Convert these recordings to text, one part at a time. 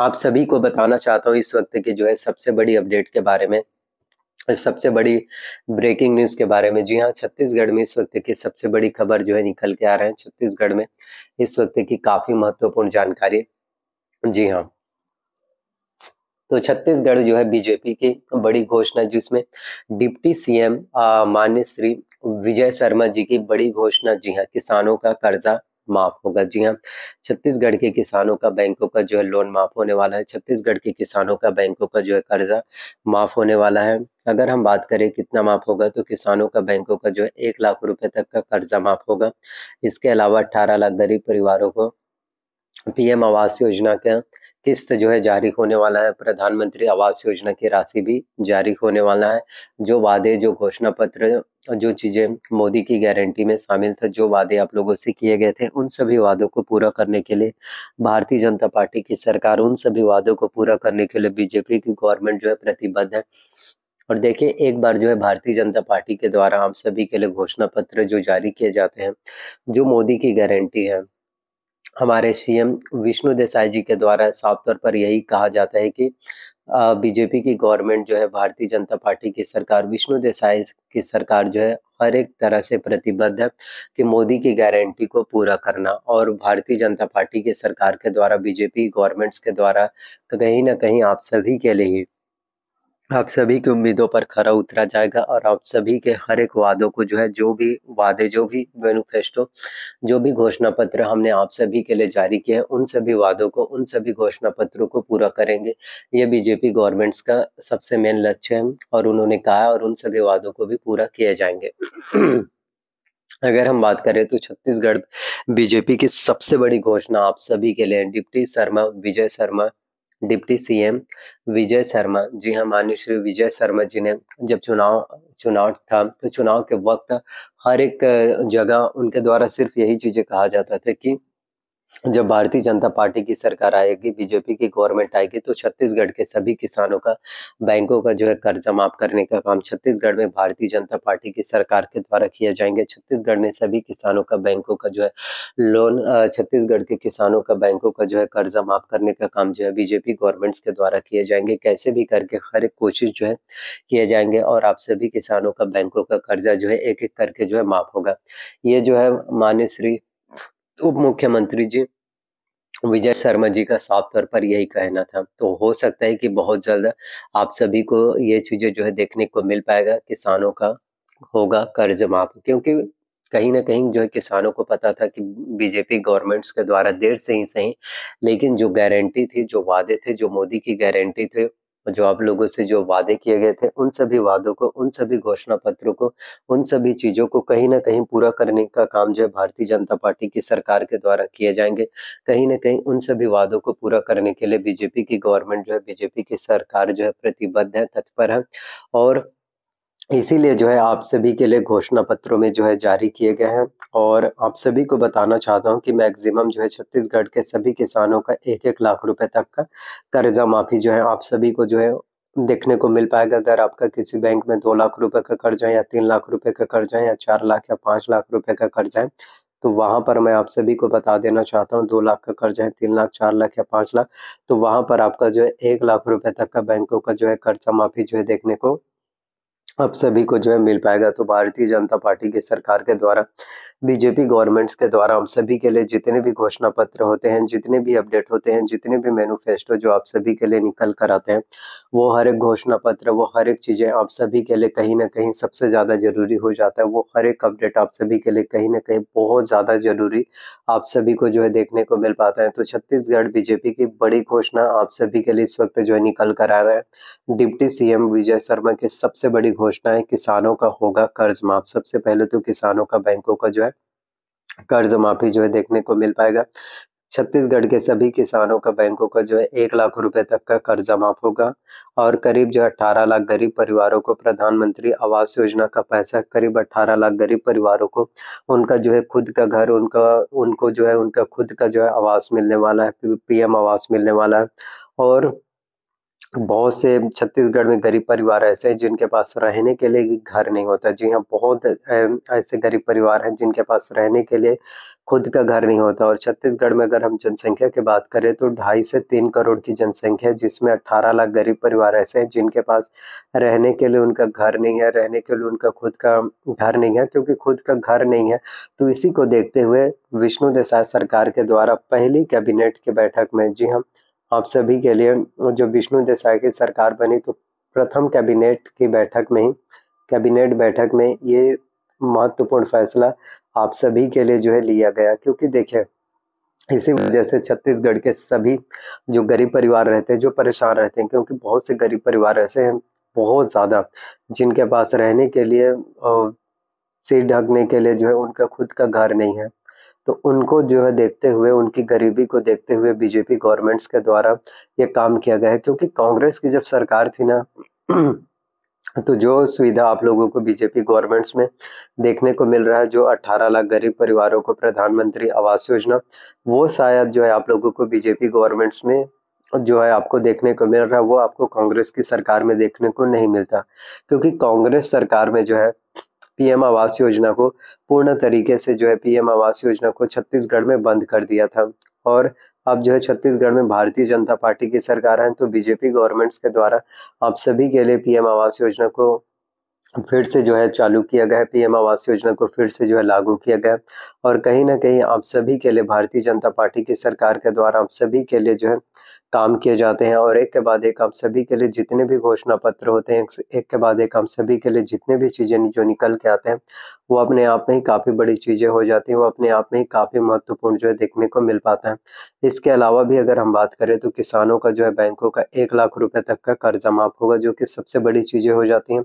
आप सभी को बताना चाहता हूँ इस वक्त की जो है सबसे बड़ी अपडेट के बारे में सबसे बड़ी ब्रेकिंग न्यूज़ के बारे में जी हाँ छत्तीसगढ़ में इस वक्त की सबसे बड़ी खबर जो है निकल के आ रहे हैं छत्तीसगढ़ में इस वक्त की काफ़ी महत्वपूर्ण जानकारी जी हाँ तो छत्तीसगढ़ जो है बीजेपी की बड़ी घोषणा जिसमें डिप्टी सीएम माननीय श्री विजय शर्मा जी की बड़ी घोषणा जी हाँ किसानों का कर्जा माफ होगा जी हाँ छत्तीसगढ़ के किसानों का बैंकों का जो है लोन माफ होने वाला है छत्तीसगढ़ के किसानों का बैंकों का जो है कर्जा माफ होने वाला है अगर हम बात करें कितना माफ होगा तो किसानों का बैंकों का जो है एक लाख रुपए तक का कर्जा माफ होगा इसके अलावा अठारह लाख गरीब परिवारों को पीएम आवास योजना का किस्त जो है जारी होने वाला है प्रधानमंत्री आवास योजना की राशि भी जारी होने वाला है जो वादे जो घोषणा पत्र जो चीज़ें मोदी की गारंटी में शामिल था जो वादे आप लोगों से किए गए थे उन सभी वादों को पूरा करने के लिए भारतीय जनता पार्टी की सरकार उन सभी वादों को पूरा करने के लिए बीजेपी की गवर्नमेंट जो है प्रतिबद्ध है और देखिए एक बार जो है भारतीय जनता पार्टी के द्वारा हम सभी के लिए घोषणा पत्र जो जारी किए जाते हैं जो मोदी की गारंटी है हमारे सीएम विष्णु देसाई जी के द्वारा साफ तौर पर यही कहा जाता है कि बीजेपी की गवर्नमेंट जो है भारतीय जनता पार्टी की सरकार विष्णु देसाई की सरकार जो है हर एक तरह से प्रतिबद्ध है कि मोदी की गारंटी को पूरा करना और भारतीय जनता पार्टी की सरकार के द्वारा बीजेपी गवर्नमेंट्स के द्वारा कहीं ना कहीं आप सभी के लिए आप सभी की उम्मीदों पर खरा उतरा जाएगा और आप सभी के हर एक वादों को जो है जो भी वादे जो भी मैनुफेस्टो जो भी घोषणा पत्र हमने आप सभी के लिए जारी किए हैं उन सभी वादों को उन सभी घोषणा पत्रों को पूरा करेंगे ये बीजेपी गवर्नमेंट्स का सबसे मेन लक्ष्य है और उन्होंने कहा और उन सभी वादों को भी पूरा किए जाएंगे अगर हम बात करें तो छत्तीसगढ़ बीजेपी की सबसे बड़ी घोषणा आप सभी के लिए deputy Sharma Vijay Sharma deputy CM Vijay Sharma ji हाँ माननीय श्री विजय शर्मा जी ने जब चुनाव चुनाव था तो चुनाव के वक्त हर एक जगह उनके द्वारा सिर्फ यही चीज़ें कहा जाता था कि जब भारतीय जनता पार्टी की सरकार आएगी बीजेपी की गवर्नमेंट आएगी तो छत्तीसगढ़ के सभी किसानों का बैंकों का जो है कर्जा माफ करने का काम छत्तीसगढ़ में भारतीय जनता पार्टी की सरकार के द्वारा किया जाएंगे छत्तीसगढ़ में सभी किसानों का बैंकों का जो है लोन छत्तीसगढ़ के किसानों का बैंकों का जो है कर्जा माफ करने का काम जो है बीजेपी गवर्नमेंट्स के द्वारा किए जाएंगे कैसे भी करके हर एक कोशिश जो है किए जाएंगे और आप सभी किसानों का बैंकों का कर्जा जो है एक एक करके जो है माफ होगा ये जो है मान्य श्री उप मुख्यमंत्री जी विजय शर्मा जी का साफ तौर पर यही कहना था तो हो सकता है कि बहुत जल्द आप सभी को ये चीज़ें जो है देखने को मिल पाएगा किसानों का होगा कर्ज माफ क्योंकि कहीं ना कहीं जो है किसानों को पता था कि बीजेपी गवर्नमेंट्स के द्वारा देर से ही सही लेकिन जो गारंटी थी जो वादे थे जो मोदी की गारंटी थे और जो आप लोगों से जो वादे किए गए थे उन सभी वादों को उन सभी घोषणा पत्रों को उन सभी चीज़ों को कहीं ना कहीं पूरा करने का काम जो है भारतीय जनता पार्टी की सरकार के द्वारा किए जाएंगे कहीं ना कहीं उन सभी वादों को पूरा करने के लिए बीजेपी की गवर्नमेंट जो है बीजेपी की सरकार जो है प्रतिबद्ध है तत्पर है और इसीलिए जो है आप सभी के लिए घोषणा पत्रों में जो है जारी किए गए हैं और आप सभी को बताना चाहता हूं कि मैक्सिमम जो है छत्तीसगढ़ के सभी किसानों का एक एक लाख रुपए तक का कर्जा माफी जो है आप सभी को जो है देखने को मिल पाएगा अगर आपका किसी बैंक में दो लाख रुपए का कर्जा है या तीन लाख रुपए का कर्जा है या चार लाख या पांच लाख रुपए का कर्जा है तो वहाँ पर मैं आप सभी को बता देना चाहता हूँ दो लाख का कर्जा है तीन लाख चार लाख या पांच लाख तो वहाँ पर आपका जो है एक लाख रुपए तक का बैंकों का जो है कर्जा माफी जो है देखने को आप सभी को जो है मिल पाएगा तो भारतीय जनता पार्टी की सरकार के द्वारा बीजेपी गवर्नमेंट्स के द्वारा हम सभी के लिए जितने भी घोषणा पत्र होते हैं जितने भी अपडेट होते हैं जितने भी मैनुफेस्टो जो आप सभी के लिए निकल कर आते हैं वो हर एक घोषणा पत्र वो हर एक चीज़ें आप सभी के लिए कहीं ना कहीं सबसे ज़्यादा ज़रूरी हो जाता है वो हर एक अपडेट आप सभी के लिए कहीं ना कहीं बहुत ज़्यादा ज़रूरी आप सभी को जो है देखने को मिल पाता है तो छत्तीसगढ़ बीजेपी की बड़ी घोषणा आप सभी के लिए इस वक्त जो है निकल कर आ रहा है डिप्टी सी विजय शर्मा की सबसे बड़ी घोषणा घोषणा है किसानों का होगा कर्ज माफ सबसे पहले तो किसानों का बैंकों का जो है कर्ज माफी जो है देखने को मिल पाएगा छत्तीसगढ़ के सभी किसानों का बैंकों का जो है एक लाख रुपए तक का कर्जा माफ होगा और करीब जो है अठारह लाख गरीब परिवारों को प्रधानमंत्री आवास योजना का पैसा करीब अठारह लाख गरीब परिवारों को उनका जो है खुद का घर उनका उनको जो है उनका खुद का जो है आवास मिलने वाला है पीएम आवास मिलने वाला है और बहुत से छत्तीसगढ़ में गरीब परिवार ऐसे हैं जिनके पास रहने के लिए घर नहीं होता जी हाँ बहुत ऐसे गरीब परिवार हैं जिनके पास रहने के लिए खुद का घर नहीं होता और छत्तीसगढ़ में अगर हम जनसंख्या की बात करें तो ढाई से तीन करोड़ की जनसंख्या है जिसमें अट्ठारह लाख गरीब परिवार ऐसे हैं जिनके पास रहने के लिए उनका घर नहीं है रहने के लिए उनका खुद का घर नहीं है क्योंकि खुद का घर नहीं है तो इसी को देखते हुए विष्णु देसाई सरकार के द्वारा पहली कैबिनेट की बैठक में जी हाँ आप सभी के लिए जो विष्णु देसाई की सरकार बनी तो प्रथम कैबिनेट की बैठक में ही कैबिनेट बैठक में ये महत्वपूर्ण फैसला आप सभी के लिए जो है लिया गया क्योंकि देखिए इसी वजह से छत्तीसगढ़ के सभी जो गरीब परिवार रहते हैं जो परेशान रहते हैं क्योंकि बहुत से गरीब परिवार ऐसे हैं बहुत ज़्यादा जिनके पास रहने के लिए सिर ढकने के लिए जो है उनका खुद का घर नहीं है तो उनको जो है देखते हुए उनकी गरीबी को देखते हुए बीजेपी गवर्नमेंट्स के द्वारा ये काम किया गया है क्योंकि कांग्रेस की जब सरकार थी ना तो जो सुविधा आप लोगों को बीजेपी गवर्नमेंट्स में देखने को मिल रहा है जो 18 लाख गरीब परिवारों को प्रधानमंत्री आवास योजना वो शायद जो है आप लोगों को बीजेपी गवर्नमेंट्स में जो है आपको देखने को मिल रहा है वो आपको कांग्रेस की सरकार में देखने को नहीं मिलता क्योंकि कांग्रेस सरकार में जो है पीएम आवास योजना को पूर्ण तरीके से जो है पीएम आवास योजना को छत्तीसगढ़ में बंद कर दिया था और अब जो है छत्तीसगढ़ में भारतीय जनता पार्टी की सरकार है तो बीजेपी गवर्नमेंट्स के द्वारा आप सभी के लिए पीएम आवास योजना को फिर से जो है चालू किया गया है पीएम आवास योजना को फिर से जो है लागू किया गया और कहीं ना कहीं आप सभी के लिए भारतीय जनता पार्टी की सरकार के द्वारा आप सभी के लिए जो है काम किए जाते हैं और एक के बाद एक हम सभी के लिए जितने भी घोषणा पत्र होते हैं एक के बाद एक हम सभी के लिए जितने भी चीज़ें जो निकल के आते हैं वो अपने आप में ही काफ़ी बड़ी चीज़ें हो जाती हैं वो अपने आप में ही काफ़ी महत्वपूर्ण जो है देखने को मिल पाता है इसके अलावा भी अगर हम बात करें तो किसानों का जो है बैंकों का एक लाख रुपये तक का कर्जा माफ होगा जो कि सबसे बड़ी चीज़ें हो जाती हैं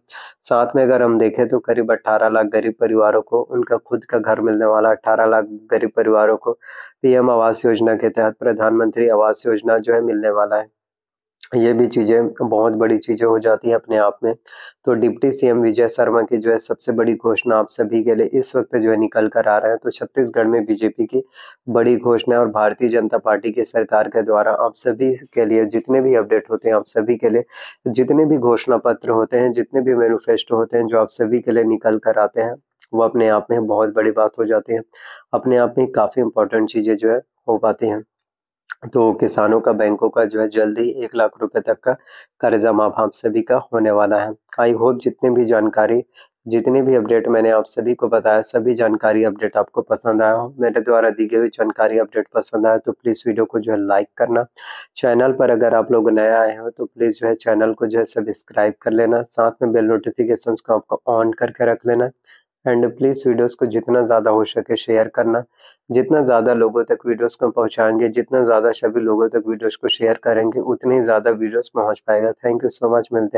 साथ में अगर हम देखें तो करीब अट्ठारह लाख गरीब परिवारों को उनका खुद का घर मिलने वाला अट्ठारह लाख गरीब परिवारों को पीएम आवास योजना के तहत प्रधानमंत्री आवास योजना जो है मिलने वाला है ये भी चीज़ें बहुत बड़ी चीज़ें हो जाती हैं अपने आप में तो डिप्टी सीएम विजय शर्मा की जो है सबसे बड़ी घोषणा आप सभी के लिए इस वक्त जो है निकल कर आ रहे हैं तो छत्तीसगढ़ में बीजेपी की बड़ी घोषणा और भारतीय जनता पार्टी की सरकार के द्वारा आप सभी के लिए जितने भी अपडेट होते हैं आप सभी के लिए जितने भी घोषणा पत्र होते हैं जितने भी मैनिफेस्टो होते हैं जो आप सभी के लिए निकल कर आते हैं वो अपने आप में बहुत बड़ी बात हो जाती है अपने आप में काफ़ी इंपॉर्टेंट चीज़ें जो है हो पाती हैं तो किसानों का बैंकों का जो है जल्द ही एक लाख रुपए तक का कर्जा माफ आप सभी का होने वाला है आई होप जितने भी जानकारी जितने भी अपडेट मैंने आप सभी को बताया सभी जानकारी अपडेट आपको पसंद आया हो मेरे द्वारा दी गई जानकारी अपडेट पसंद आया तो प्लीज़ वीडियो को जो है लाइक करना चैनल पर अगर आप लोग नए आए हो तो प्लीज़ जो है चैनल को जो है सब्सक्राइब कर लेना साथ में बेल नोटिफिकेशन को आपको ऑन करके रख लेना एंड प्लीज़ वीडियोस को जितना ज़्यादा हो सके शेयर करना जितना ज़्यादा लोगों तक वीडियोस को पहुंचाएंगे जितना ज़्यादा सभी लोगों तक वीडियोस को शेयर करेंगे उतने ही ज़्यादा वीडियोस पहुंच पाएगा थैंक यू सो मच मिलते हैं